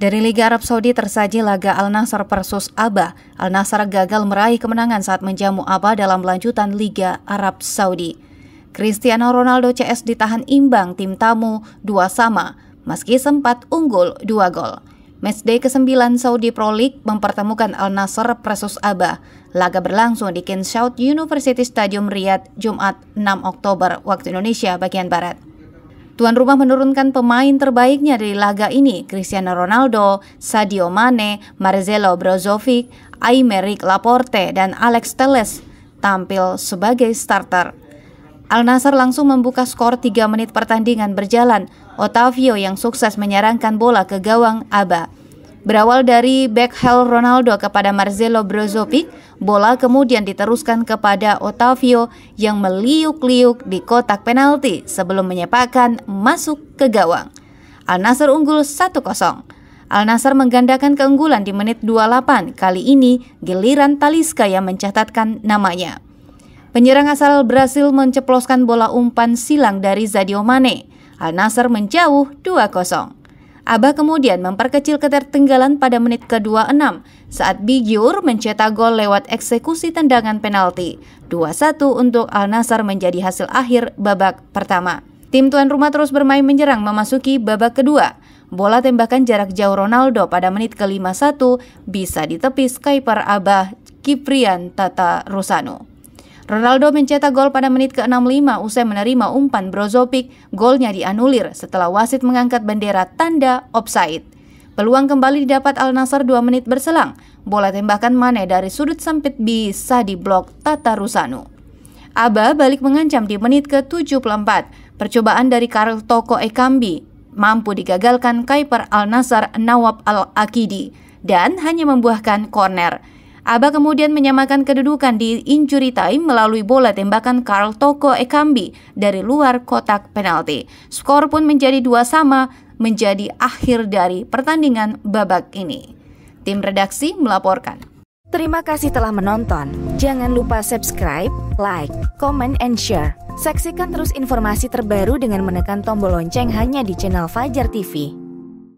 Dari Liga Arab Saudi tersaji laga al Nasr versus ABA. al Nasr gagal meraih kemenangan saat menjamu ABA dalam lanjutan Liga Arab Saudi. Cristiano Ronaldo CS ditahan imbang tim tamu dua sama, meski sempat unggul dua gol. Matchday ke-9 Saudi Pro League mempertemukan al Nasr versus ABA. Laga berlangsung di King University Stadium Riyadh Jumat 6 Oktober waktu Indonesia bagian Barat. Tuan rumah menurunkan pemain terbaiknya dari laga ini, Cristiano Ronaldo, Sadio Mane, Marcelo Brozovic, Aymeric Laporte, dan Alex Telles tampil sebagai starter. Al nasser langsung membuka skor 3 menit pertandingan berjalan. Otavio yang sukses menyarankan bola ke gawang Aba. Berawal dari backheel Ronaldo kepada Marcelo Brozovic, bola kemudian diteruskan kepada Otavio yang meliuk-liuk di kotak penalti sebelum menyepakkan masuk ke gawang. Al Nassr unggul 1-0. Al Nassr menggandakan keunggulan di menit 28. Kali ini giliran Taliska yang mencatatkan namanya. Penyerang asal Brasil menceploskan bola umpan silang dari Zadio Mane. Al Nassr menjauh 2-0. Abah kemudian memperkecil ketertinggalan pada menit ke-26 saat Bigyur mencetak gol lewat eksekusi tendangan penalti. 2-1 untuk Al Nasar menjadi hasil akhir babak pertama. Tim tuan rumah terus bermain menyerang memasuki babak kedua. Bola tembakan jarak jauh Ronaldo pada menit ke-51 bisa ditepis kiper Abah Kiprian Tata Rusano. Ronaldo mencetak gol pada menit ke-65 usai menerima umpan Brozovic, golnya dianulir setelah wasit mengangkat bendera tanda offside. Peluang kembali didapat Al nasser 2 menit berselang. Bola tembakan Mane dari sudut sempit bisa diblok Tata Rusanu. Aba balik mengancam di menit ke-74. Percobaan dari Karl Toko Ekambi mampu digagalkan kiper Al nasser Nawab Al Akidi dan hanya membuahkan corner. Aba kemudian menyamakan kedudukan di injury time melalui bola tembakan Karl Toko Ekambi dari luar kotak penalti. Skor pun menjadi dua sama menjadi akhir dari pertandingan babak ini. Tim redaksi melaporkan. Terima kasih telah menonton. Jangan lupa subscribe, like, comment, and share. Saksikan terus informasi terbaru dengan menekan tombol lonceng hanya di channel Fajar TV.